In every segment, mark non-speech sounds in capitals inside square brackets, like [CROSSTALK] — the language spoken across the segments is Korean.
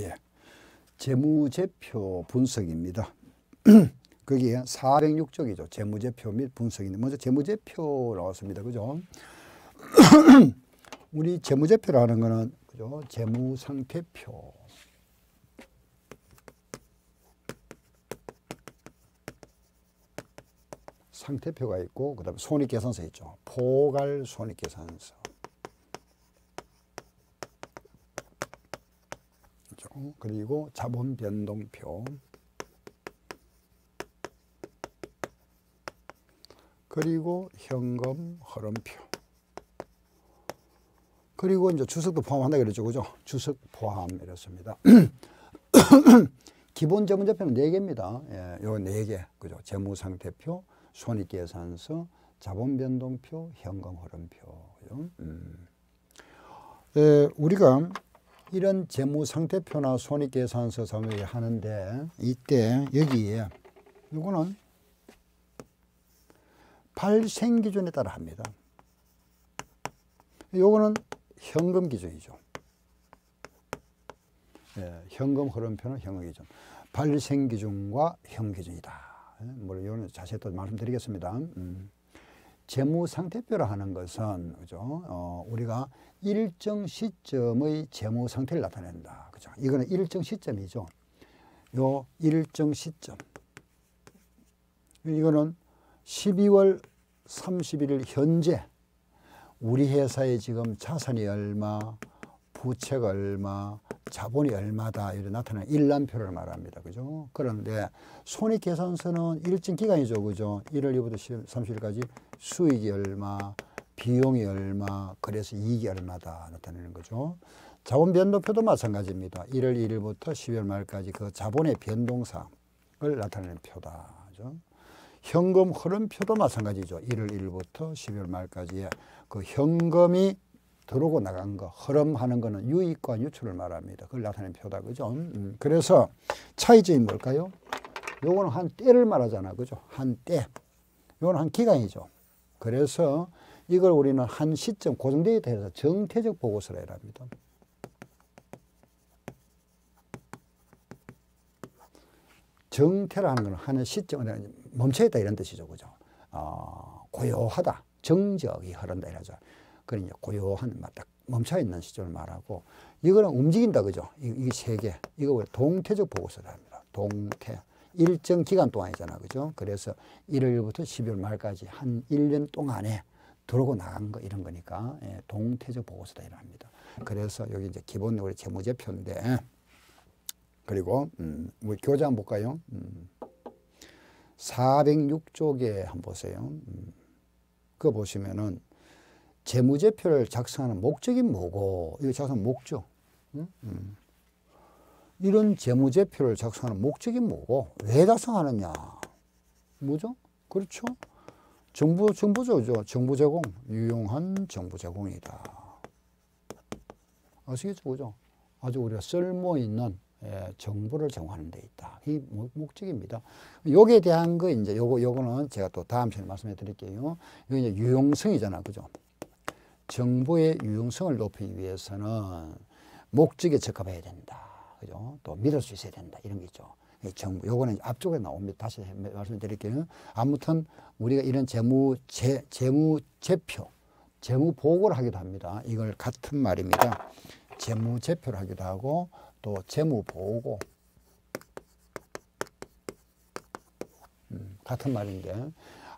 예. 재무제표 분석입니다. [CLEARS THROAT] 거기 406쪽이죠. 재무제표 및 분석인데 먼저 재무제표 나왔습니다. 그죠? [CLEARS THROAT] 우리 재무제표라는 거는 그죠? 재무상태표. 상태표가 있고 그다음에 손익계산서 있죠. 포괄 손익계산서. 그리고 자본 변동표 그리고 현금 흐름표 그리고 이제 주석도 포함한다 그랬죠 그죠 주석 포함 이렇습니다 [COUGHS] 기본 재무제표는 4개입니다 예, 요 4개 그죠 재무상태표 손익계산서 자본변동표 현금 흐름표 그죠? 음. 예, 우리가 이런 재무상태표나 손익계산서 사무를 하는데 이때 여기에 이거는 발생 기준에 따라 합니다. 요거는 현금 기준이죠. 예, 현금 흐름표는 현금 기준. 발생 기준과 현 기준이다. 물론 예, 뭐 이거는 자세히 또 말씀드리겠습니다. 음. 재무 상태표라 하는 것은 그죠? 어, 우리가 일정 시점의 재무 상태를 나타낸다. 그죠? 이거는 일정 시점이죠. 요 일정 시점. 이거는 12월 31일 현재 우리 회사에 지금 자산이 얼마, 부채가 얼마, 자본이 얼마다 이런 나타나는 일람표를 말합니다. 그죠? 그런데 손익 계산서는 일정 기간이죠. 그죠? 1월 2부터 30일까지 수익이 얼마, 비용이 얼마, 그래서 이익이 얼마다 나타내는 거죠. 자본 변동표도 마찬가지입니다. 1월 1일부터 12월 말까지 그 자본의 변동상을 나타내는 표다. 그죠? 현금 흐름표도 마찬가지죠. 1월 1일부터 12월 말까지의 그 현금이 들어오고 나간 거, 흐름하는 거는 유익과 유출을 말합니다. 그걸 나타내는 표다. 그죠? 음. 그래서 차이점이 뭘까요? 요거는 한 때를 말하잖아. 그죠? 한 때. 요거는 한 기간이죠. 그래서 이걸 우리는 한 시점 고정데이터 에서 정태적 보고서라 이랍니다. 정태라는 건 하는 시점, 멈춰있다 이런 뜻이죠. 그죠? 어, 고요하다. 정적이 흐른다 이러죠. 그러니 고요한, 딱 멈춰있는 시점을 말하고, 이거는 움직인다. 그죠? 이, 이세 개. 이거 동태적 보고서랍니다. 동태. 일정 기간 동안이잖아. 그죠? 그래서 1월부터 12월 말까지 한 1년 동안에 들어오고 나간 거 이런 거니까 예, 동태적 보고서다 이랍니다. 그래서 여기 이제 기본 우리 재무제표인데 그리고 음, 우리 교재 한번 볼까요? 음, 406쪽에 한번 보세요. 음, 그거 보시면은 재무제표를 작성하는 목적이 뭐고 이거 작성 목적. 음? 음. 이런 재무제표를 작성하는 목적이 뭐고 왜 작성하느냐 뭐죠? 그렇죠? 정보, 정보죠. 정보 제공, 유용한 정보 제공이다. 아시겠죠? 그죠? 아주 우리가 쓸모있는 예, 정보를 제공하는 데 있다. 이 목적입니다. 요게 대한 거 이제 요거 요거는 제가 또 다음 시간에 말씀해 드릴게요. 이게 이제 유용성이잖아. 그죠? 정보의 유용성을 높이기 위해서는 목적에 적합해야 된다. 그죠? 또 믿을 수 있어야 된다. 이런 게 있죠. 정부, 요거는 앞쪽에 나옵니다. 다시 말씀드릴게요. 아무튼 우리가 이런 재무, 재, 재무 제표, 재무 보고를 하기도 합니다. 이걸 같은 말입니다. 재무 제표를 하기도 하고 또 재무 보고. 음, 같은 말인데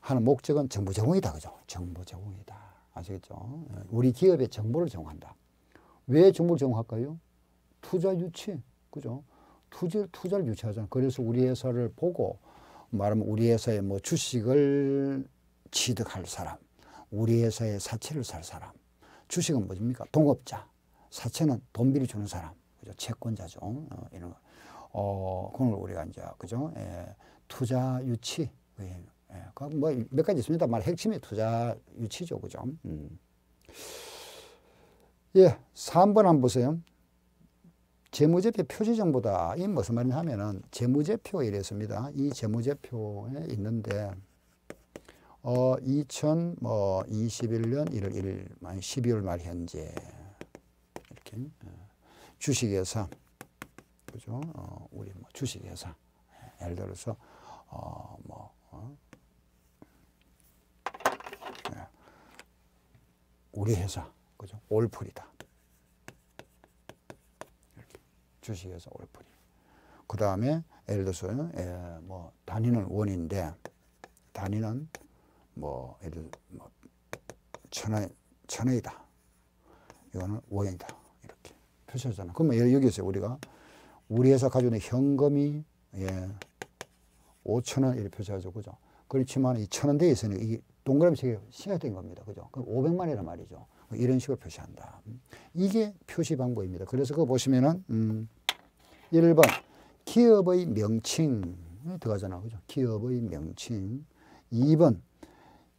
하는 목적은 정보 제공이다. 그죠? 정보 제공이다. 아시겠죠? 예, 우리 기업의 정보를 제공한다. 왜 정보를 제공할까요? 투자 유치. 그죠? 투자, 투자를 유치하잖아요. 그래서 우리 회사를 보고 말하면 우리 회사의 뭐 주식을 취득할 사람, 우리 회사의 사채를 살 사람, 주식은 뭐입니까? 동업자, 사채는 돈 빌려주는 사람, 그죠? 채권자죠. 어, 이런 거. 어, 그걸 우리가 이제, 그죠? 예, 투자 유치. 예, 예. 그 뭐 몇 가지 있습니다. 말 핵심이 투자 유치죠. 그죠? 음. 예, 3번 한번 보세요. 재무제표 표시정보다. 이 무슨 말이냐 면은 재무제표 이랬습니다. 이 재무제표에 있는데 어 2021년 1월 1일 12월 말 현재 이렇게 어, 주식회사 그죠? 어, 우리 뭐 주식회사 예를 들어서 어, 뭐 어? 예. 우리 회사 그죠? 올풀이다. 주식에서 올풀이. 그 다음에 예를 들어서 예, 뭐 단위는 원인데 단위는 뭐 예를 뭐 천원 천원이다. 이거는 원이다 이렇게 표시하잖아. 그러면 여기서 우리가 우리 회사 가지고 있는 현금이 예, 5천 원 이렇게 표시하죠, 그죠? 그렇지만 이천원대 있으니 이 동그라미색이 시각된 겁니다, 그죠? 그럼 500만이란 말이죠. 뭐 이런 식으로 표시한다. 음, 이게 표시 방법입니다. 그래서 그 보시면은 음. 1번 기업의 명칭 들어가잖아. 그죠? 기업의 명칭. 2번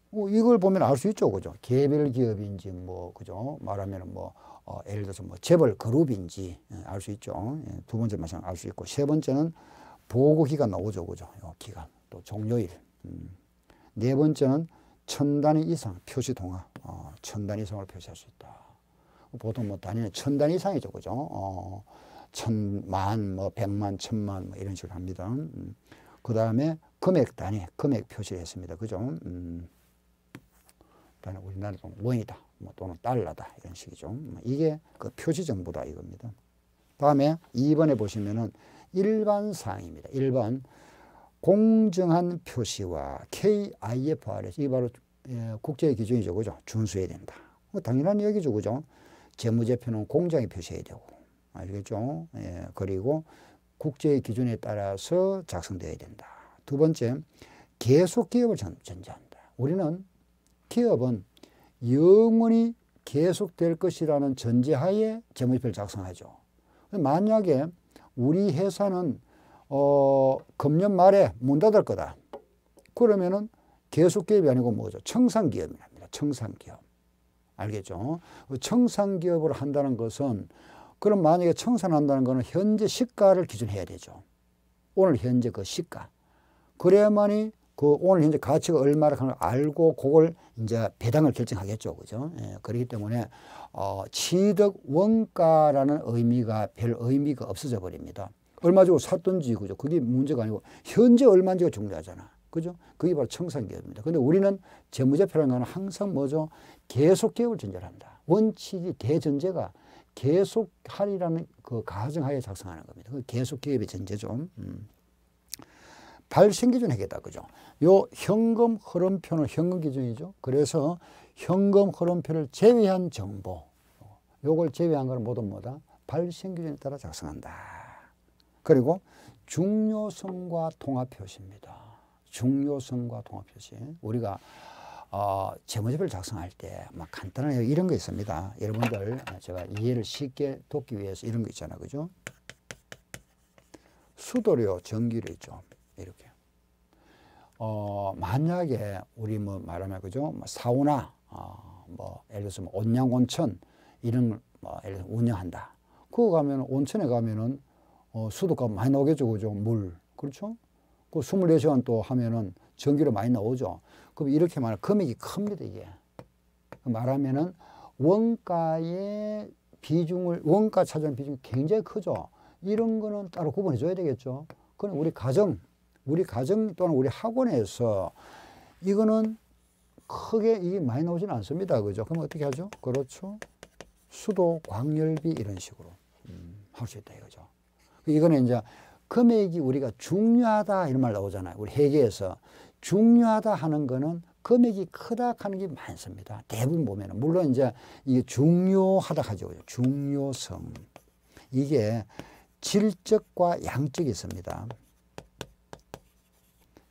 뭐 이걸 보면 알 수 있죠. 그죠? 개별 기업인지 뭐 그죠? 말하면 뭐 어, 예를 들어서 뭐 재벌 그룹인지 예, 알수 있죠. 예, 두 번째 말씀 알수 있고 세 번째는 보고 기간 나오죠. 그죠? 요 기간 또 종료일. 음. 네 번째는 천 단위 이상 표시 동화. 어, 천 단위 이상을 표시할 수 있다. 보통 뭐 단위는 천 단위 이상이죠. 그죠? 어, 천, 만, 뭐, 백만, 천만, 뭐 이런 식으로 합니다. 음. 그 다음에 금액 단위, 금액 표시했습니다. 그죠? 음. 일단 우리나라 원이다, 뭐 또는 달러다, 이런 식이죠. 음, 이게 그 표시 정보다 이겁니다. 다음에 2번에 보시면은 일반 사항입니다. 일반 공정한 표시와 KIFRS, 이 바로 예, 국제 기준이죠. 그죠? 준수해야 된다. 뭐 당연한 얘기죠. 그죠? 재무제표는 공장에 표시해야 되고 알겠죠? 예, 그리고 국제의 기준에 따라서 작성되어야 된다. 두 번째, 계속 기업을 전, 존재한다. 우리는 기업은 영원히 계속될 것이라는 전제하에 재무제표를 작성하죠. 만약에 우리 회사는 어, 금년 말에 문 닫을 거다. 그러면은 계속기업이 아니고 뭐죠? 청산기업이랍니다. 청산기업. 알겠죠? 청산기업을 한다는 것은 그럼 만약에 청산한다는 것은 현재 시가를 기준해야 되죠. 오늘 현재 그 시가. 그래야만이 그 오늘 현재 가치가 얼마라 하는 걸 알고 그걸 이제 배당을 결정하겠죠. 그죠? 예, 그렇기 때문에 어, 취득 원가라는 의미가 별 의미가 없어져 버립니다. 얼마 주고 샀던지 그죠? 그게 문제가 아니고 현재 얼마인지가 중요하잖아. 그죠? 그게 바로 청산계획입니다. 근데 우리는 재무제표라는 건 항상 뭐죠? 계속 계획을 전제한다. 원칙이 대전제가 계속하리라는 그 가정하에 작성하는 겁니다. 그 계속 개입의 전제죠. 음. 발생기준 핵이다. 그죠? 요 현금 흐름표는 현금 기준이죠. 그래서 현금 흐름표를 제외한 정보, 요걸 제외한 것 모두 뭐다? 발생기준에 따라 작성한다. 그리고 중요성과 통합표시입니다. 중요성과 통합표시. 우리가 어, 재무제표를 작성할 때 막 간단한 이런 거 있습니다. 여러분들 제가 이해를 쉽게 돕기 위해서 이런 거 있잖아요. 그죠? 수도료, 전기료 있죠. 이렇게. 어, 만약에 우리 뭐 말하면 그죠? 뭐 사우나, 어, 뭐 예를 들어서 뭐 온양 온천 이런 뭐 예를 들어 서 운영한다. 그거 가면 온천에 가면은 어, 수도값 많이 나오겠죠. 그죠? 물. 그렇죠? 그 24시간 또 하면은 전기료 많이 나오죠. 그럼 이렇게 말하 면 금액이 큽니다, 이게. 말하면은 원가의 비중을, 원가 차지하는 비중이 굉장히 크죠. 이런 거는 따로 구분해 줘야 되겠죠. 그건 우리 가정, 우리 가정 또는 우리 학원에서 이거는 크게 이게 많이 나오지는 않습니다. 그죠? 그럼 어떻게 하죠? 그렇죠. 수도, 광열비 이런 식으로 음, 할수 있다 이거죠. 이거는 이제 금액이 우리가 중요하다 이런 말 나오잖아요. 우리 회계에서 중요하다 하는 거는 금액이 크다 하는 게 많습니다. 대부분 보면은 물론 이제 이게 중요하다 하죠. 중요성. 이게 질적과 양적이 있습니다.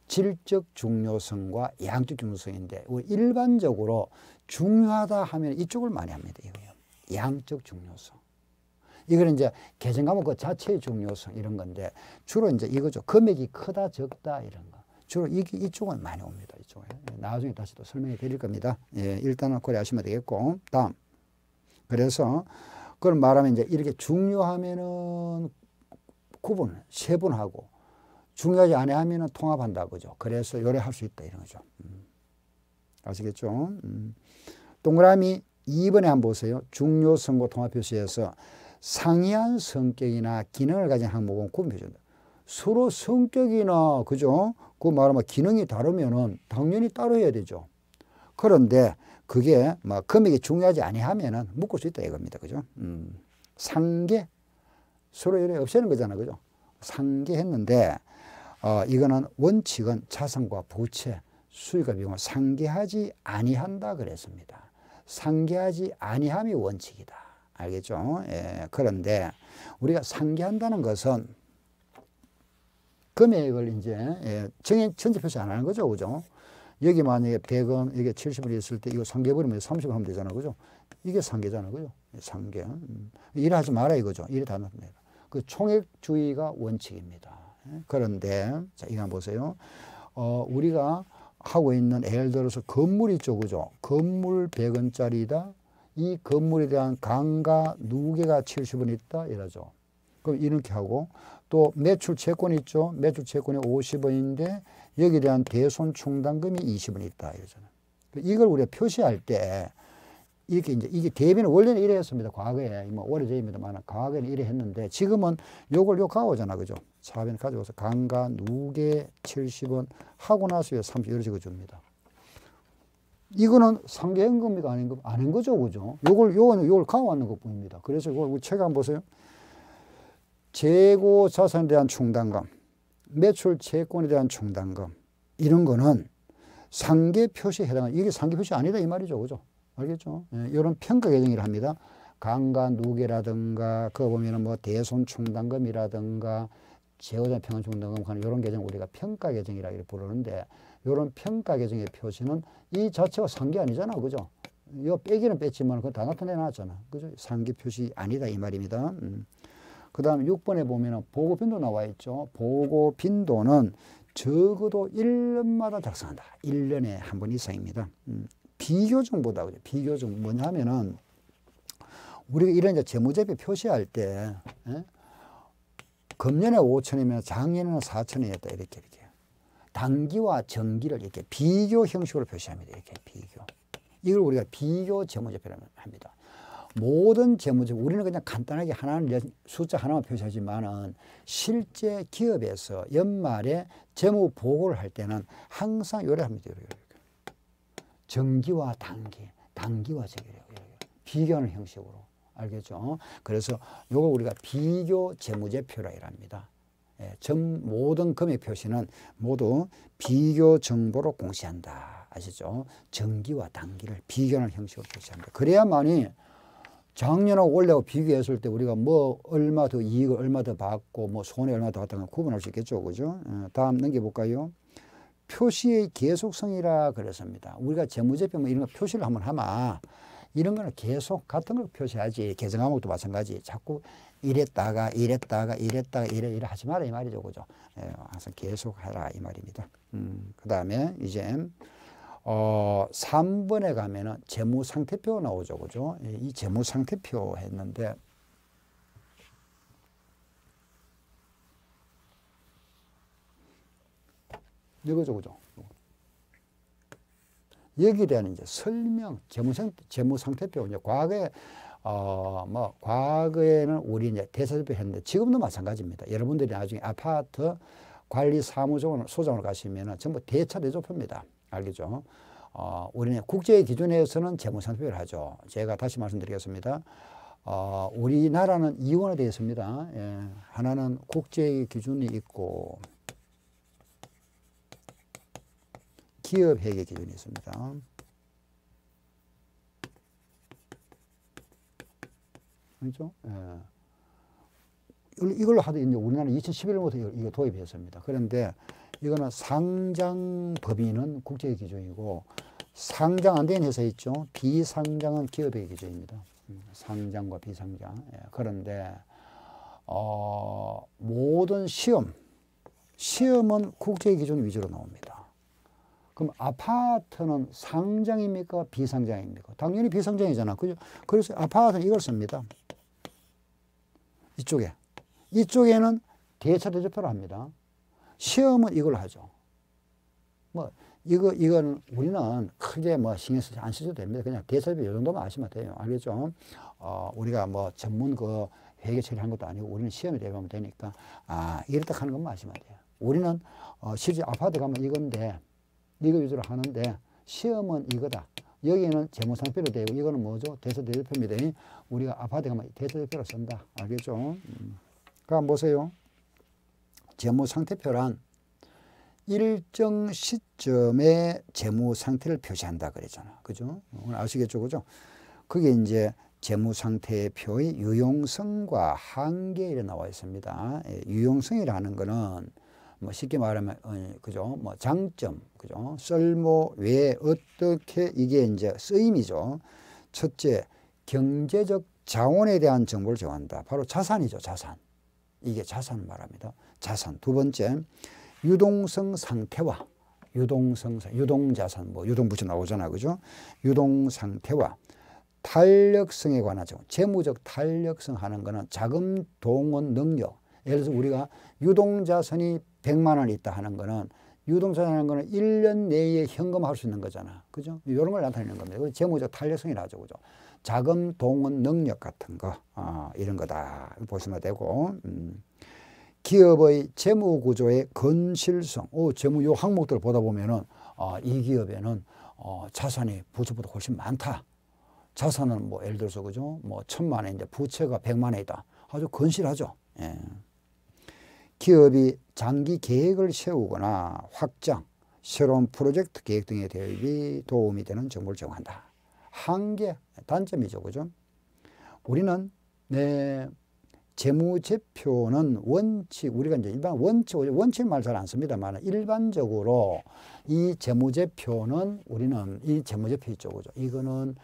질적 중요성과 양적 중요성인데 일반적으로 중요하다 하면 이쪽을 많이 합니다. 이거요. 양적 중요성. 이거는 이제 개정감은 그 자체의 중요성 이런 건데 주로 이제 이거죠. 금액이 크다 적다 이런 거. 주로 이, 이쪽은 많이 옵니다. 이쪽에. 예, 나중에 다시 또 설명해 드릴 겁니다. 예, 일단은 고려하시면 되겠고. 다음. 그래서 그걸 말하면 이제 이렇게 중요하면은 구분, 세분하고 중요하지 않으면은 통합한다 그죠. 그래서 요래할 수 있다 이런 거죠. 음. 아시겠죠? 음. 동그라미 2번에 한번 보세요. 중요 선고 통합 표시에서 상이한 성격이나 기능을 가진 항목은 구분해 준다. 서로 성격이나 그죠? 그 말하면 기능이 다르면은 당연히 따로 해야 되죠. 그런데 그게 막 금액이 중요하지 아니하면은 묶을 수 있다 이겁니다. 그죠? 음. 상계 서로 이래 없애는 거잖아. 그죠? 상계했는데 어, 이거는 원칙은 자산과 부채 수익과 비용을 상계하지 아니한다 그랬습니다. 상계하지 아니함이 원칙이다. 알겠죠? 예, 그런데 우리가 상계한다는 것은 금액을 이제 예, 정해, 전체 표시 안 하는 거죠. 그죠? 여기 만약에 100원, 이게 70원 있을 때 이거 상계버리면 30원 하면 되잖아. 그죠? 이게 상계잖아. 그죠? 예, 상계. 음. 일하지 마라 이거죠. 일이 다 나타내라. 그 총액주의가 원칙입니다. 예, 그런데, 자, 이거 한번 보세요. 어, 우리가 하고 있는 예를 들어서 건물 있죠. 그죠? 건물 100원짜리다. 이 건물에 대한 강과 누계가 70원 있다. 이러죠. 그럼 이렇게 하고 또 매출 채권이 있죠. 매출 채권이 50원인데 여기에 대한 대손 충당금이 2 0원 있다 이러잖아요. 이걸 우리가 표시할 때 이렇게 이제 이게 대비는 원래는 이래 했습니다. 과거에 뭐 오래전입니다만 과거에는 이래 했는데 지금은 요걸 요 가오잖아 그죠? 차변 가져와서 강가 누계 70원 하고 나서 30 이런 식으로 줍니다. 이거는 상계연금이 아닌 거 아닌 거죠, 그죠? 요걸 요거는 요걸 가오는 것뿐입니다. 그래서 이걸 우리 체감 보세요. 재고 자산에 대한 충당금, 매출 채권에 대한 충당금 이런 거는 상계 표시에 해당하는 이게 상계 표시 아니다 이 말이죠. 그죠? 알겠죠? 예, 이런 평가 계정이라 합니다. 강간 누계라든가 그거 보면은 뭐 대손 충당금이라든가 재호자 평균 충당금 하는 이런 계정 우리가 평가 계정이라 이렇게 부르는데 이런 평가 계정의 표시는 이 자체가 상계 아니잖아. 그죠? 요 빼기는 뺐지만 그건 다 나타내 놨잖아. 그죠? 상계 표시 아니다 이 말입니다. 음. 그 다음 6번에 보면 보고 빈도 나와 있죠. 보고 빈도는 적어도 1년마다 작성한다. 1년에 한 번 이상입니다. 음, 비교정보다 그죠. 비교정 뭐냐면은 우리가 이런 이제 재무제표 표시할 때 에? 예? 금년에 5천이면 작년에는 4천이었다 이렇게 이렇게 단기와 정기를 이렇게 비교 형식으로 표시합니다. 이렇게 비교. 이걸 우리가 비교 재무제표라고 합니다. 모든 재무제 우리는 그냥 간단하게 하나는 숫자 하나만 표시하지만은 실제 기업에서 연말에 재무 보고를 할 때는 항상 요래 합니다. 요래, 정기와 단기, 단기와 정기래요. 비교하는 형식으로 알겠죠? 그래서 요걸 우리가 비교 재무제표라 이랍니다. 예, 전 모든 금액 표시는 모두 비교 정보로 공시한다. 아시죠? 정기와 단기를 비교하는 형식으로 표시합니다. 그래야만이 작년하고 올해하고 비교했을 때 우리가 뭐 얼마 더 이익을 얼마 더 받고 뭐 손해 얼마 더받다가 구분할 수 있겠죠. 그죠? 예, 다음 넘겨볼까요? 표시의 계속성이라 그랬습니다. 우리가 재무제표 뭐 이런 거 표시를 한번 하마 이런 거는 계속 같은 걸 표시하지. 계정 항목도 마찬가지. 자꾸 이랬다가 이랬다가 이랬다가 이래 이래 하지 마라 이 말이죠. 그죠? 예, 항상 계속 하라 이 말입니다. 음, 그 다음에 이제 어, 3번에 가면은 재무상태표 나오죠. 그죠? 예, 이 재무상태표 했는데 이거죠. 그죠? 여기에 대한 이제 설명, 재무상, 재무상태표, 이제 과거에, 어, 뭐, 과거에는 우리 이제 대사표 했는데 지금도 마찬가지입니다. 여러분들이 나중에 아파트 관리사무소장으로 가시면은 전부 대차 대조표입니다. 알겠죠? 어, 우리는 국제 기준에서는 재무상표를 하죠. 제가 다시 말씀드리겠습니다. 어, 우리나라는 이원화 되어 있습니다. 예, 하나는 국제 기준이 있고 기업 회계 기준이 있습니다. 그죠? 예. 이걸로 하도 이제 우리나라 2011년부터 이거 도입했습니다. 그런데 이거는 상장 법인은 국제 기준이고 상장 안 된 회사 있죠. 비상장은 기업의 기준입니다. 음, 상장과 비상장. 예, 그런데 어, 모든 시험, 시험은 국제 기준 위주로 나옵니다. 그럼 아파트는 상장입니까? 비상장입니까? 당연히 비상장이잖아. 그죠? 그래서 아파트는 이걸 씁니다. 이쪽에. 이쪽에는 대차 대조표를 합니다. 시험은 이걸 하죠. 뭐 이거 이건 우리는 크게 뭐 신경 쓰지 않으셔도 됩니다. 그냥 대설비 이 정도만 아시면 돼요. 알겠죠? 어, 우리가 뭐 전문 그 회계 처리한 것도 아니고 우리는 시험에 대비하면 되니까 아 이렇다 하는 것만 아시면 돼요. 우리는 어, 실제 아파트 가면 이건데 이거 위주로 하는데 시험은 이거다. 여기는 에 재무상표로 되고 이거는 뭐죠? 대서대표입니다. 우리가 아파트 가면 대서대표로 쓴다. 알겠죠? 음. 그럼 보세요. 재무 상태표란 일정 시점의 재무 상태를 표시한다 그랬잖아. 그죠? 아시겠죠? 그죠? 그게 이제 재무 상태표의 유용성과 한계 에 나와 있습니다. 예, 유용성이라는 거는 뭐 쉽게 말하면 어, 그죠? 뭐 장점, 그죠? 쓸모 외 어떻게 이게 이제 쓰임이죠. 첫째, 경제적 자원에 대한 정보를 정한다. 바로 자산이죠, 자산. 이게 자산 말합니다. 자산. 두 번째, 유동성 상태와 유동성, 유동자산, 뭐 유동부채 나오잖아, 그죠? 유동상태와 탄력성에 관하죠. 재무적 탄력성 하는 거는 자금 동원 능력. 예를 들어서 우리가 유동자산이 100만 원 있다 하는 거는 유동자산 하는 거는 1년 내에 현금화할 수 있는 거잖아. 그죠? 이런 걸 나타내는 겁니다. 재무적 탄력성이나죠 그죠? 자금, 동원, 능력 같은 거 어, 이런 거다 보시면 되고 음. 기업의 재무 구조의 건실성. 오, 재무 요 항목들 보다 보면은 어, 이 기업에는 어, 자산이 부채보다 훨씬 많다. 자산은 뭐 예를 들어서 그죠? 뭐 천만 원인데 부채가 백만 원이다. 아주 건실하죠. 예. 기업이 장기 계획을 세우거나 확장, 새로운 프로젝트 계획 등에 대비 도움이 되는 정보를 제공한다. 한계, 단점이죠. 그죠? 우리는 네, 재무제표는 원칙, 우리가 이제 일반 원칙, 원칙 말 잘 안 씁니다만 일반적으로 이 재무제표는 우리는 이 재무제표 있죠. 그죠? 이거는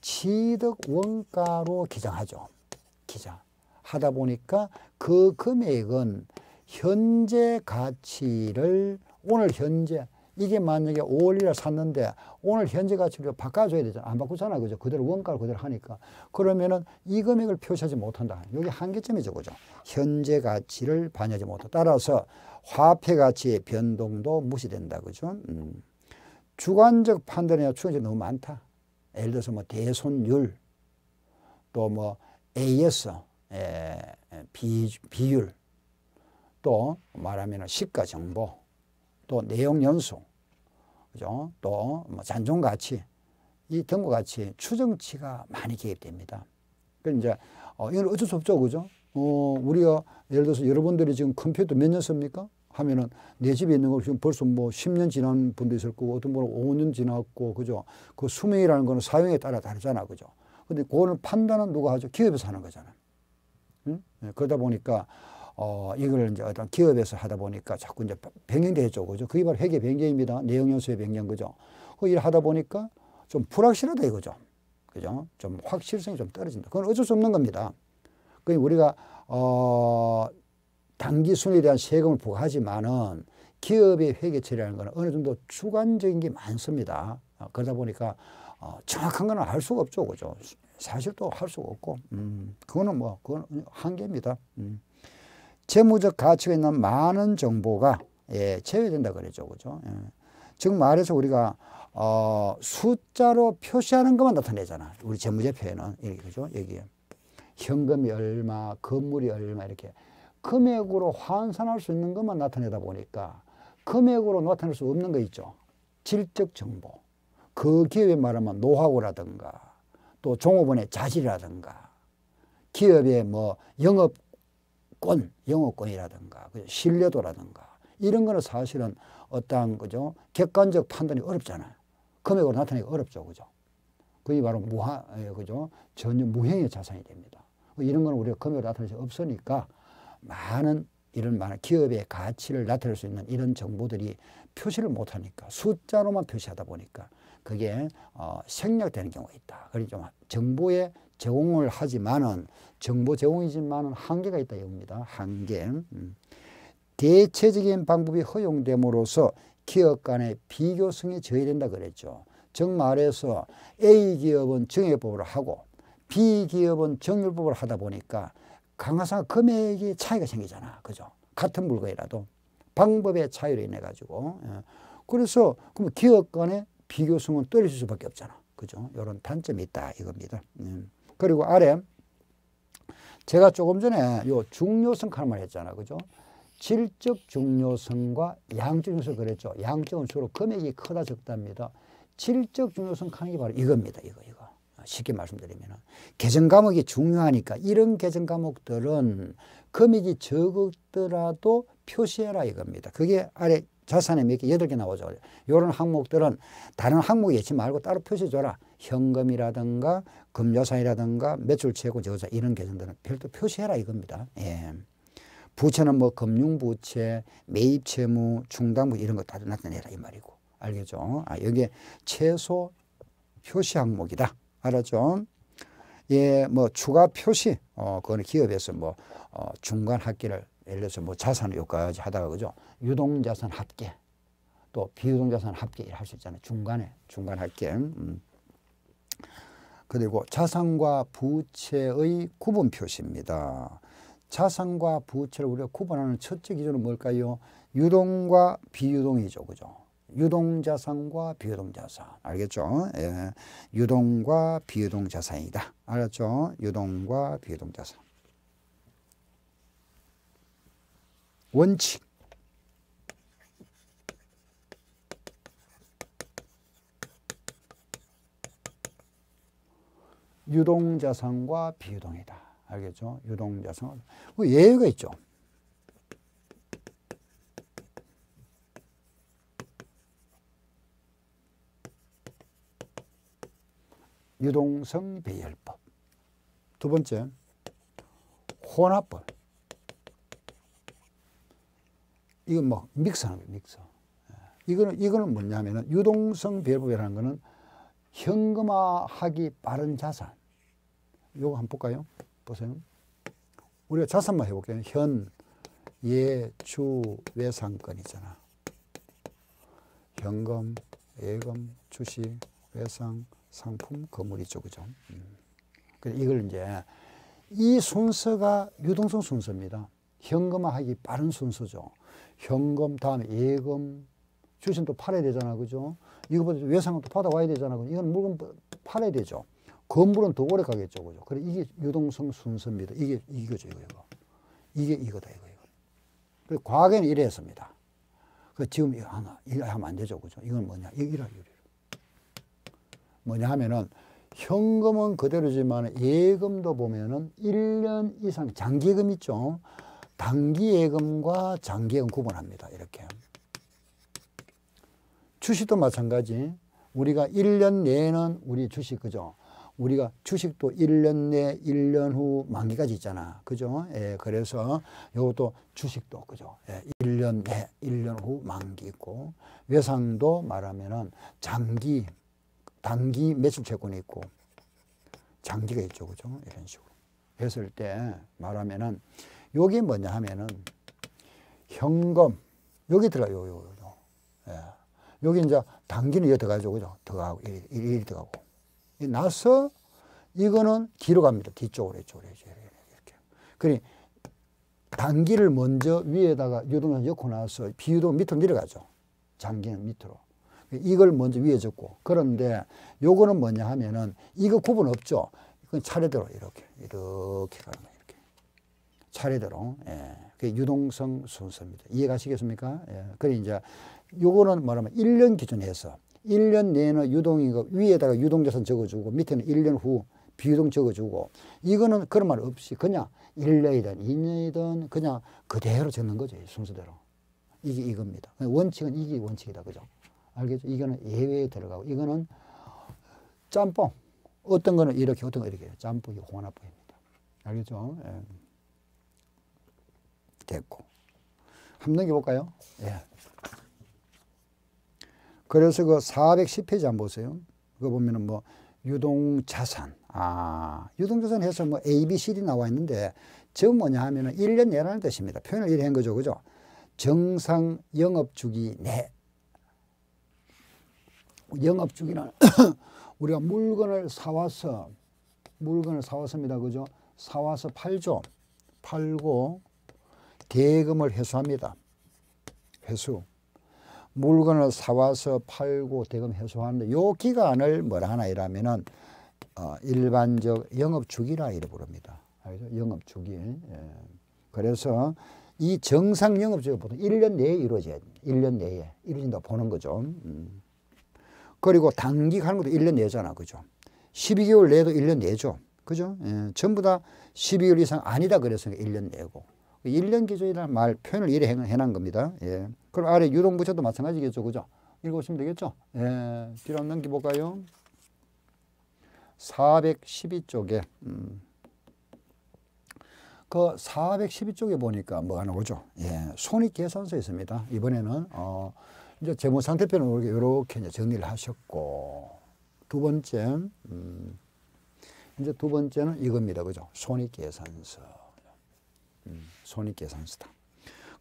취득 원가로 기장하죠. 기장. 하다 보니까 그 금액은 현재 가치를 오늘 현재 이게 만약에 5월 1일 샀는데 오늘 현재 가치로 바꿔줘야 되잖아. 안 바꾸잖아. 그죠? 그대로 원가를 그대로 하니까. 그러면은 이 금액을 표시하지 못한다. 여기 한계점이죠. 그죠? 현재 가치를 반영하지 못한다. 따라서 화폐 가치의 변동도 무시된다. 그죠? 음. 주관적 판단이나 추정이 너무 많다. 예를 들어서 뭐 대손율, 또뭐 AS, 에, 예, 예, 비, 비율, 또 말하면 시가 정보, 또 내용 연수, 그죠? 또뭐 잔존 가치 이 등과 같이 추정치가 많이 개입됩니다. 그 이제 어, 이건 어쩔 수 없죠, 그죠? 어, 우리가 예를 들어서 여러분들이 지금 컴퓨터 몇년 씁니까? 하면은 내 집에 있는 걸 지금 벌써 뭐 10년 지난 분도 있을 거고 어떤 분은 5년 지났고 그죠? 그 수명이라는 거는 사용에 따라 다르잖아, 그죠? 근데 그거는 판단은 누가 하죠? 기업에서 하는 거잖아. 응? 네, 그러다 보니까 어, 이걸 이제 어떤 기업에서 하다 보니까 자꾸 이제 변경되죠. 그죠? 그게 바로 회계 변경입니다. 내용 연수의 변경. 그죠? 그일을 하다 보니까 좀 불확실하다 이거죠. 그죠? 좀 확실성이 좀 떨어진다. 그건 어쩔 수 없는 겁니다. 그러 그러니까 우리가, 어, 단기 순위에 대한 세금을 부과하지만은 기업의 회계 처리라는 거는 어느 정도 주관적인 게 많습니다. 어, 그러다 보니까 어, 정확한 거는 알 수가 없죠. 그죠? 사실 또 할 수가 없고, 음, 그거는 뭐, 그건 한계입니다. 음. 재무적 가치가 있는 많은 정보가 예, 제외된다 그랬죠. 그죠? 예. 즉 말해서 우리가 어, 숫자로 표시하는 것만 나타내잖아. 우리 재무제표에는 이렇게 예, 그죠? 여기에 현금이 얼마, 건물이 얼마 이렇게 금액으로 환산할 수 있는 것만 나타내다 보니까 금액으로 나타낼 수 없는 거 있죠. 질적 정보. 그기업에 말하면 노하우라든가 또 종업원의 자질이라든가 기업의 뭐 영업 권, 영어권이라든가 신뢰도라든가 이런 거는 사실은 어떠한 거죠 객관적 판단이 어렵잖아요. 금액으로 나타내기 어렵죠, 그죠? 그게 바로 무하 그죠 전혀 무형의 자산이 됩니다. 뭐 이런 거는 우리가 금액으로 나타낼 수 없으니까 많은 이런 많은 기업의 가치를 나타낼 수 있는 이런 정보들이 표시를 못하니까 숫자로만 표시하다 보니까 그게 어, 생략되는 경우가 있다. 그러니 좀 정보의 제공을 하지만은 정보 제공이지만은 한계가 있다 이겁니다. 한계. 음. 대체적인 방법이 허용됨으로써 기업 간의 비교성이 저해된다 그랬죠. 즉 말해서 A 기업은 정액법으 하고 B 기업은 정률법으 하다 보니까 강화사 금액의 차이가 생기잖아. 그죠? 같은 물건이라도 방법의 차이로 인해 가지고 예. 그래서 그럼 기업 간의 비교성은 떨어질 수밖에 없잖아. 그죠? 이런 단점이 있다 이겁니다. 음. 그리고 아래 제가 조금 전에 요 중요성 칼말 했잖아. 그죠? 질적 중요성과 양적 중요성 그랬죠. 양적은 주로 금액이 크다 적답니다. 질적 중요성 하는 게 바로 이겁니다. 이거 이거. 아, 쉽게 말씀드리면 개정 과목이 중요하니까 이런 개정 과목들은 금액이 적더라도 표시해라 이겁니다. 그게 아래 자산에 몇 개, 여덟 개 나오죠. 이런 항목들은 다른 항목 예치 말고 따로 표시줘라. 해 현금이라든가 금요산이라든가 매출 최고 저자 이런 계정들은 별도 표시해라 이겁니다. 예. 부채는 뭐 금융부채, 매입채무, 중단부 이런 거다 나타내라 이 말이고. 알겠죠? 아, 여기에 최소 표시 항목이다. 알았죠? 예, 뭐 추가 표시, 어, 그거는 기업에서 뭐, 어, 중간 학기를 예를 들어서 뭐 자산 요까지 하다가 그죠? 유동자산 합계 또 비유동자산 합계 할수 있잖아요. 중간에 중간 합계. 음. 그리고 자산과 부채의 구분 표시입니다. 자산과 부채를 우리가 구분하는 첫째 기준은 뭘까요? 유동과 비유동이죠. 그죠? 유동자산과 비유동자산. 알겠죠? 예. 유동과 비유동자산이다. 알았죠? 유동과 비유동자산. 원칙 유동자산과 비유동이다. 알겠죠? 유동자산. 그 예외가 있죠. 유동성 배열법. 두 번째, 혼합법. 이건 뭐 믹서하는 믹서. 예. 이거는 이거는 뭐냐면은 유동성 배부배라는 거는 현금화하기 빠른 자산. 요거 한번 볼까요? 보세요. 우리가 자산만 해볼게요. 현, 예, 주, 외상권 있잖아. 현금, 예금, 주식, 외상, 상품, 건물 이죠 그죠? 음. 이걸 이제 이 순서가 유동성 순서입니다. 현금화하기 빠른 순서죠. 현금 다음에 예금 주신도 팔아야 되잖아 그죠? 이거보다 외상은 또 받아와야 되잖아 그죠? 이건 물건 팔아야 되죠. 건물은 더 오래 가겠죠 그죠? 그래 이게 유동성 순서입니다. 이게 이거죠 이거 이거 이게 이거다 이거 이거. 그래 과거에는 이래 습니다그 지금 이거 하나 이거 하면 안 되죠 그죠? 이건 뭐냐 이라 이라 뭐냐 하면은 현금은 그대로지만 예금도 보면은 1년 이상 장기금 있죠. 단기예금과 장기예금 구분합니다. 이렇게. 주식도 마찬가지. 우리가 1년 내에는 우리 주식, 그죠? 우리가 주식도 1년 내, 1년 후 만기까지 있잖아. 그죠? 예, 그래서 이것도 주식도, 그죠? 예, 1년 내, 1년 후 만기 있고, 외상도 말하면은 장기, 단기 매출 채권이 있고, 장기가 있죠. 그죠? 이런 식으로. 했을 때 말하면은 요게 뭐냐 하면은 현금 여기 들어가 요, 요, 요. 예. 여기 이제 당기는 여기 들어가죠. 그죠? 들어가고, 이리, 이리 들어가고. 나서 이거는 뒤로 갑니다. 뒤쪽으로, 이쪽으로, 이렇게. 그러니 단기를 먼저 위에다가 유동을 엮고 나서 비유동 밑으로 내려가죠. 장기는 밑으로. 이걸 먼저 위에 적고. 그런데 요거는 뭐냐 하면은 이거 구분 없죠. 이건 차례대로 이렇게, 이렇게 가는 거예요. 차례대로 예, 그 유동성 순서입니다. 이해가시겠습니까? 예, 그래 이제 요거는 뭐냐면 1년 기준해서 1년 내는 에 유동이고 그 위에다가 유동자산 적어주고 밑에는 1년 후 비유동 적어주고 이거는 그런 말 없이 그냥 1년이든 2년이든 그냥 그대로 적는 거죠. 순서대로. 이게 이겁니다. 원칙은 이게 원칙이다. 그죠? 알겠죠? 이거는 예외에 들어가고 이거는 짬뽕. 어떤 거는 이렇게 어떤 거 이렇게 짬뽕이 혼합부입니다. 알겠죠? 예. 됐고. 한번 넘겨볼까요? 예. 그래서 그 410페이지 한 보세요. 그거 보면은 뭐 유동자산. 아, 유동자산 해서 뭐 A, B, C, D 나와 있는데 저 뭐냐 하면은 1년 내라는 뜻입니다. 표현을 이래 한 거죠. 그죠? 정상 영업주기 내. 영업주기는 [COUGHS] 우리가 물건을 사와서 물건을 사왔습니다. 그죠? 사와서 팔죠. 팔고 대금을 회수합니다. 회수. 물건을 사와서 팔고 대금 회수하는데 요 기간을 뭐라 하나 이라면은 어, 일반적 영업주기라 이래 부릅니다. 알죠? 영업주기. 예. 그래서 이 정상 영업주기 보통 1년 내에 이루어져야 1년 내에 이루어진다 보는 거죠. 음. 그리고 단기가 는 것도 1년 내잖아. 그죠? 12개월 내도 1년 내죠. 그죠? 예. 전부 다 12개월 이상 아니다 그래서 1년 내고. 그 일년 기준이라는 말 표현을 이래 해놓은 겁니다. 예. 그럼 아래 유동부채도 마찬가지겠죠. 그죠? 읽어보시면 되겠죠. 예. 뒤로 한번 넘겨볼까요? 412쪽에 음. 그 412쪽에 보니까 뭐가 나오죠? 예. 손익 계산서 있습니다. 이번에는 어 이제 재무 상태표는 이렇게 이제 정리를 하셨고 두 번째 음 이제 두 번째는 이겁니다. 그죠? 손익 계산서. 손익계산서다.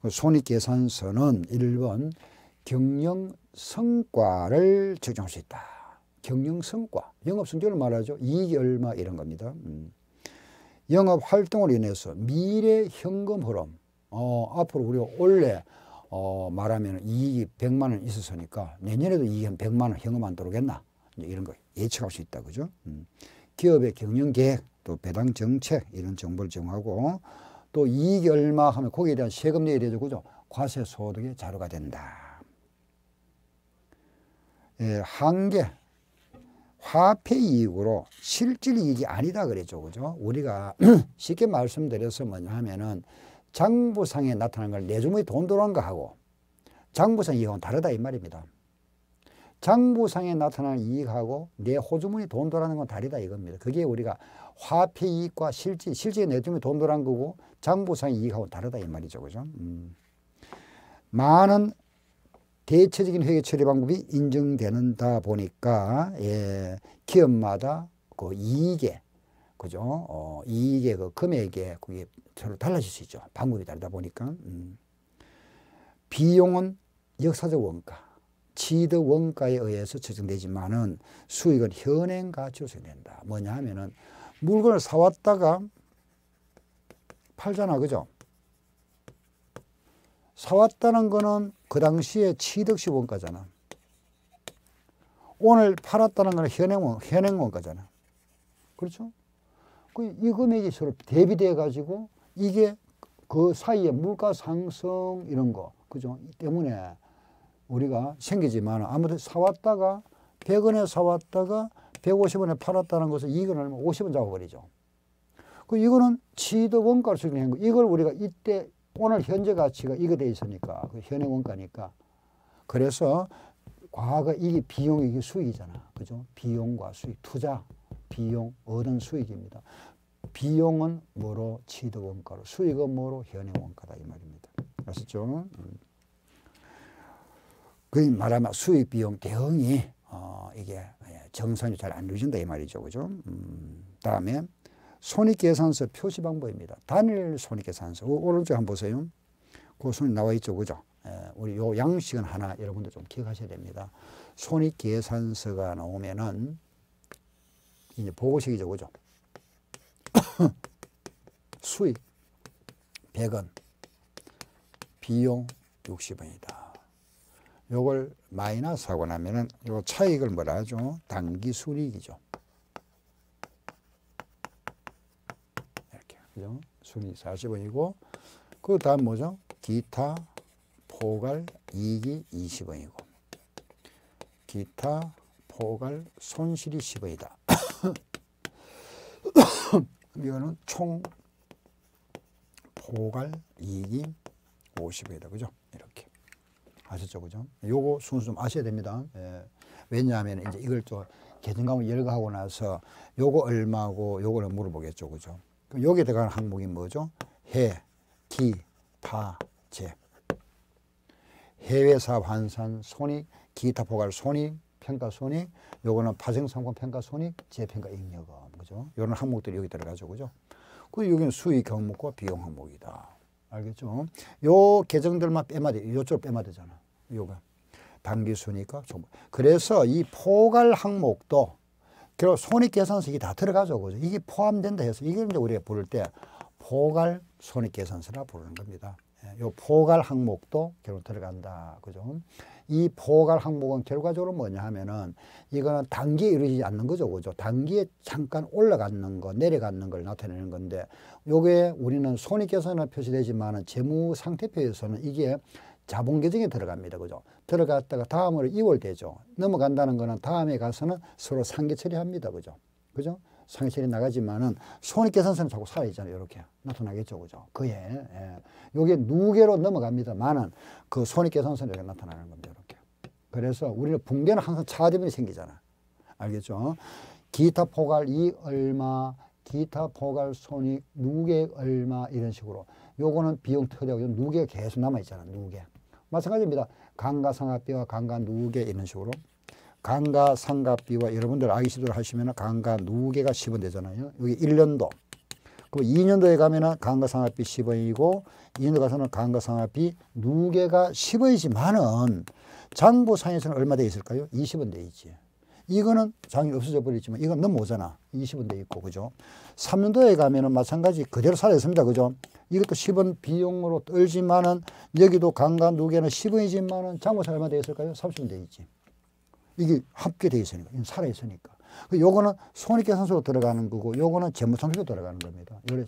그 손익계산서는 1번 경영 성과를 적용할 수 있다. 경영 성과, 영업 성적을 말하죠. 이익이 얼마 이런 겁니다. 음. 영업 활동으로 인해서 미래 현금 흐름, 어, 앞으로 우리가 올해 어, 말하면 이익이 100만 원 있었으니까 내년에도 이익이 한 100만 원 현금 안 들어오겠나 이런 거 예측할 수 있다 그죠? 음. 기업의 경영 계획 또 배당 정책 이런 정보를 정하고 또이익 얼마 하면 거기에 대한 세금 내야 되죠. 그죠? 과세 소득의 자료가 된다. 예, 한계 화폐 이익으로 실질 이익이 아니다 그랬죠. 그죠? 우리가 [CLEARS THROAT] 쉽게 말씀드려서 뭐냐 하면은 장부상에 나타난 걸 내주머니 돈 들어온 거하고 장부상 이익은 다르다 이 말입니다. 장부상에 나타나는 이익하고 내 호주머니 돈 도라는 건 다르다 이겁니다. 그게 우리가 화폐 이익과 실제, 실제 내주면 돈 도란 거고 장부상 이익하고 다르다 이 말이죠. 그죠? 음. 많은 대체적인 회계 처리 방법이 인정되는다 보니까 예, 기업마다 그 이익에 그죠? 어, 이익의 그 금액에 그게 서로 달라질 수 있죠. 방법이 다르다 보니까 음. 비용은 역사적 원가 취득 원가에 의해서 책정되지만은 수익은 현행 가치로 책된다 뭐냐 하면은 물건을 사왔다가 팔잖아. 그죠? 사왔다는 거는 그 당시에 취득시 원가잖아. 오늘 팔았다는 거는 현행 현행원가잖아. 그렇죠? 그 이 금액이 서로 대비돼 가지고 이게 그 사이에 물가 상승 이런 거, 그죠? 때문에 우리가 생기지만 아무튼 사왔다가 100원에 사왔다가 150원에 팔았다는 것은 이익을 얼면 50원 잡아버리죠. 그 이거는 취득 원가로 적용한 거. 이걸 우리가 이때 오늘 현재 가치가 이거 돼 있으니까 그 현행 원가니까. 그래서 과거 이게 비용 이게 수익이잖아. 그죠? 비용과 수익, 투자, 비용, 얻은 수익입니다. 비용은 뭐로 취득 원가로, 수익은 뭐로 현행 원가다 이 말입니다. 아시죠? 음. 그 말하면 수입 비용 대응이 어, 이게 예, 정상이 잘안 이루어진다 이 말이죠. 그죠? 음, 다음에 손익계산서 표시 방법입니다. 단일 손익계산서. 오른쪽 한번 보세요. 그 손이 나와 있죠. 그죠? 에, 예, 우리 요 양식은 하나 여러분들 좀 기억하셔야 됩니다. 손익계산서가 나오면은 이제 보고식이죠. 그죠? [COUGHS] 수익 100원, 비용 60원이다. 요걸 마이너스 하고 나면은 요 차익을 뭐라 하죠? 단기 순이익이죠. 이렇게. 그죠? 순이 40원이고 그 다음 뭐죠? 기타 포괄 이익이 20원이고 기타 포괄 손실이 10원이다. [COUGHS] 이거는 총 포괄 이익이 50원이다. 그죠? 이렇게. 아셨죠, 그죠? 요거 순수 좀 아셔야 됩니다. 예. 왜냐하면 이제 이걸 또개정감을 열거하고 나서 요거 얼마고 요거를 물어보겠죠, 그죠? 그럼 여기 들어가는 항목이 뭐죠? 해, 기, 타, 재. 해외 사업 환산 손익, 기타 포괄 손익, 평가 손익, 요거는 파생상품 평가 손익, 재평가 잉여금, 그죠? 요런 항목들이 여기 들어가죠, 그죠? 그 여기는 수익 항목과 비용 항목이다. 알겠죠? 요 계정들만 빼면 돼. 요쪽 빼면 되잖아. 요가. 단기수니까 그래서 이 포괄 항목도 결국 손익계산서이 다 들어가죠. 그죠? 이게 포함된다 해서 이게 이제 우리가 부를 때 포괄 손익계산서라 부르는 겁니다. 요 포괄 항목도 결국 들어간다. 그죠? 이 포괄 항목은 결과적으로 뭐냐 하면은 이거는 단기에 이루어지지 않는 거죠. 그죠? 단기에 잠깐 올라갔는 거, 내려갔는걸 나타내는 건데 요게 우리는 손익계산에 표시되지만은 재무 상태표에서는 이게 자본 계정에 들어갑니다. 그죠? 들어갔다가 다음으로 이월되죠 넘어간다는 거는 다음에 가서는 서로 상계 처리합니다. 그죠? 그죠? 상실이 나가지만은 손익계산서는 자꾸 살아있잖아요. 이렇게 나타나겠죠. 그죠. 그에 예. 요게 누계로 넘어갑니다만은 그 손익계산서는 이렇게 나타나는 겁니다. 이렇게. 그래서 우리는 붕괴는 항상 차지변이 생기잖아. 알겠죠? 기타 포괄 이 얼마, 기타 포괄 손익, 누계 얼마 이런 식으로 요거는 비용 터리하고 누계가 계속 남아있잖아. 누계. 마찬가지입니다. 강과 상하뼈와 강과 누계 이런 식으로. 강가 상가비와 여러분들 아이시도를 하시면 강가 누계가 10원 되잖아요. 여기 1년도. 그 2년도에 가면은 간과 상합비 10원이고 2년도 가서는 강가 상합비 누계가 10원이지만은 장부상에서는 얼마 되어 있을까요? 20원 되어 있지. 이거는 장이 없어져 버리지만 이건 넘어오잖아. 20원 되어 있고 그죠? 3년도에 가면은 마찬가지 그대로 살아 있습니다. 그죠? 이것도 10원 비용으로 떨지만은 여기도 강가 누계는 10원이지만은 장부 얼마 되어 있을까요? 30원 되어 있지. 이게 합계돼 있으니까, 살아 있으니까. 그 요거는 손익계 산서로 들어가는 거고, 요거는 재무상태로 들어가는 겁니다. 요래,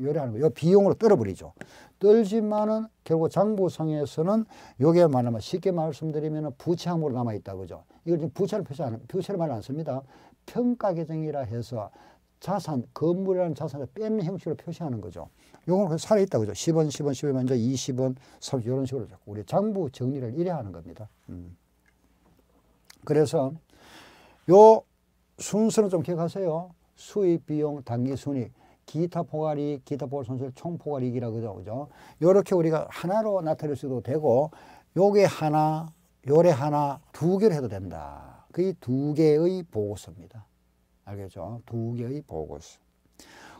요래하는 거. 요 비용으로 떨어버리죠. 떨지만은 결국 장부상에서는 요게 말하면 쉽게 말씀드리면 부채 항목으로 남아있다 그죠. 이걸 지금 부채를 표시 안, 부채를 말 안 씁니다. 평가 계정이라 해서 자산, 건물이라는 자산을 뺀 형식으로 표시하는 거죠. 요거는 살아있다 그죠. 10원, 10원, 10원, 먼저 20원, 30원 이런 식으로 자꾸 우리 장부 정리를 이래 하는 겁니다. 음. 그래서 요 순서는 좀 기억하세요. 수입, 비용, 단기 순위, 기타 포괄이, 기타 포괄 손실, 총포괄이익이라그죠 그죠? 요렇게 우리가 하나로 나타낼 수도 되고 요게 하나, 요래 하나, 두 개를 해도 된다. 그게 두 개의 보고서입니다. 알겠죠? 두 개의 보고서.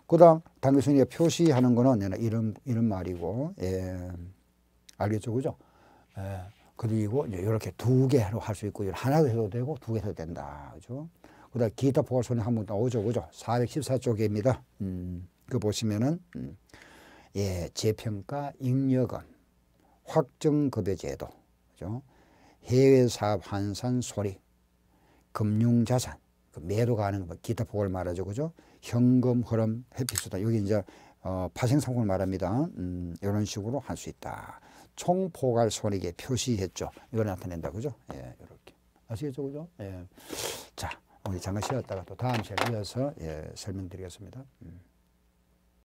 그 다음 단기 순위 표시하는 거는 이런, 이런 말이고 예. 알겠죠? 그죠? 예. 그리고 이렇게두 개로 할 수 있고 하나로 해도 되고 두개로 해도 된다. 그죠? 그다음 기타 포괄손에 한번 나오죠. 그죠? 414쪽입니다. 음. 그 보시면은 음. 예, 재평가 입력은 확정급여 제도. 그죠? 해외 사업 환산 소리 금융 자산 그 매도 가능 기타 포괄 말하죠. 그죠? 현금 흐름 회피수단 여기 이제 어, 파생상품을 말합니다. 음, 이런 식으로 할 수 있다. 총포괄 손익에 표시했죠. 이걸 나타낸다. 그죠? 예, 이렇게. 아시겠죠? 그죠? 예. 자, 우리 잠깐 쉬었다가 또 다음 시간에 이어서 예, 설명드리겠습니다. 음.